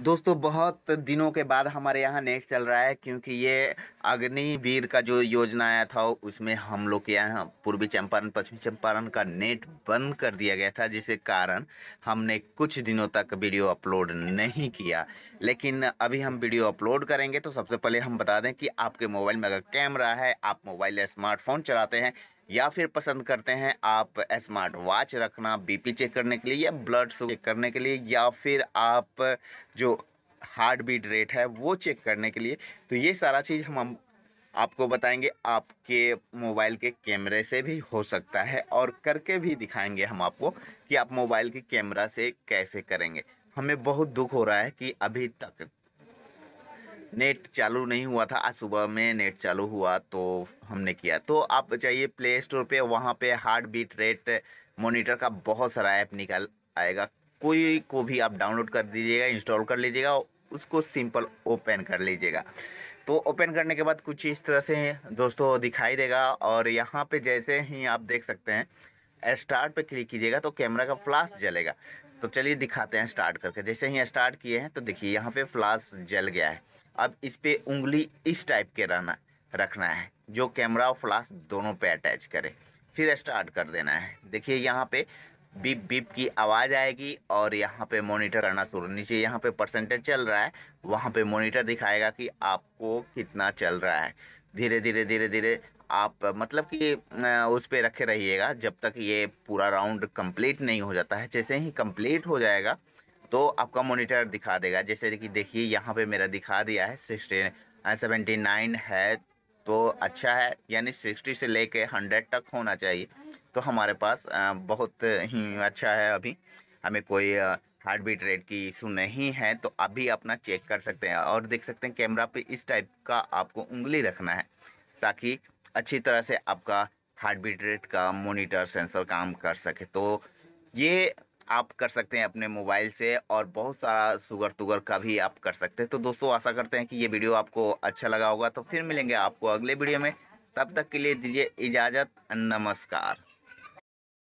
दोस्तों बहुत दिनों के बाद हमारे यहाँ नेट चल रहा है क्योंकि ये अग्निवीर का जो योजना आया था उसमें हम लोग के यहाँ पूर्वी चंपारण पश्चिमी चंपारण का नेट बंद कर दिया गया था जिसके कारण हमने कुछ दिनों तक वीडियो अपलोड नहीं किया लेकिन अभी हम वीडियो अपलोड करेंगे तो सबसे पहले हम बता दें कि आपके मोबाइल में अगर कैमरा है आप मोबाइल या स्मार्टफोन चलाते हैं या फिर पसंद करते हैं आप स्मार्ट वॉच रखना बीपी चेक करने के लिए या ब्लड शुगर चेक करने के लिए या फिर आप जो हार्ट बीट रेट है वो चेक करने के लिए तो ये सारा चीज़ हम आपको बताएंगे आपके मोबाइल के कैमरे से भी हो सकता है और करके भी दिखाएंगे हम आपको कि आप मोबाइल के कैमरा से कैसे करेंगे हमें बहुत दुख हो रहा है कि अभी तक नेट चालू नहीं हुआ था आज सुबह में नेट चालू हुआ तो हमने किया तो आप चाहिए प्ले स्टोर पर वहाँ पर हार्ट बीट रेट मोनीटर का बहुत सारा ऐप निकाल आएगा कोई को भी आप डाउनलोड कर दीजिएगा इंस्टॉल कर लीजिएगा उसको सिंपल ओपन कर लीजिएगा तो ओपन करने के बाद कुछ इस तरह से दोस्तों दिखाई देगा और यहाँ पे जैसे ही आप देख सकते हैं स्टार्ट पे क्लिक कीजिएगा तो कैमरा का फ्लाश जलेगा तो चलिए दिखाते हैं स्टार्ट करके जैसे ही स्टार्ट किए हैं तो देखिए यहाँ पे फ्लाश जल गया है अब इस पर उंगली इस टाइप के रहना रखना है जो कैमरा और फ्लाश दोनों पे अटैच करे फिर स्टार्ट कर देना है देखिए यहाँ पे बीप बीप की आवाज़ आएगी और यहाँ पे मॉनिटर करना शुरू नीचे यहाँ पे परसेंटेज चल रहा है वहाँ पे मॉनिटर दिखाएगा कि आपको कितना चल रहा है धीरे धीरे धीरे धीरे आप मतलब कि उस पर रखे रहिएगा जब तक ये पूरा राउंड कंप्लीट नहीं हो जाता है जैसे ही कंप्लीट हो जाएगा तो आपका मॉनिटर दिखा देगा जैसे कि देखिए यहाँ पे मेरा दिखा दिया है सिक्सटी सेवेंटी नाइन है तो अच्छा है यानी सिक्सटी से ले कर हंड्रेड तक होना चाहिए तो हमारे पास बहुत ही अच्छा है अभी हमें कोई हार्ट बीट रेट की इशू नहीं है तो अभी अपना चेक कर सकते हैं और देख सकते हैं कैमरा पे इस टाइप का आपको उंगली रखना है ताकि अच्छी तरह से आपका हार्ट बीट रेट का मोनीटर सेंसर काम कर सके तो ये आप कर सकते हैं अपने मोबाइल से और बहुत सारा सुगर तुगर का भी आप कर सकते हैं तो दोस्तों आशा करते हैं कि ये वीडियो आपको अच्छा लगा होगा तो फिर मिलेंगे आपको अगले वीडियो में तब तक के लिए दीजिए इजाज़त नमस्कार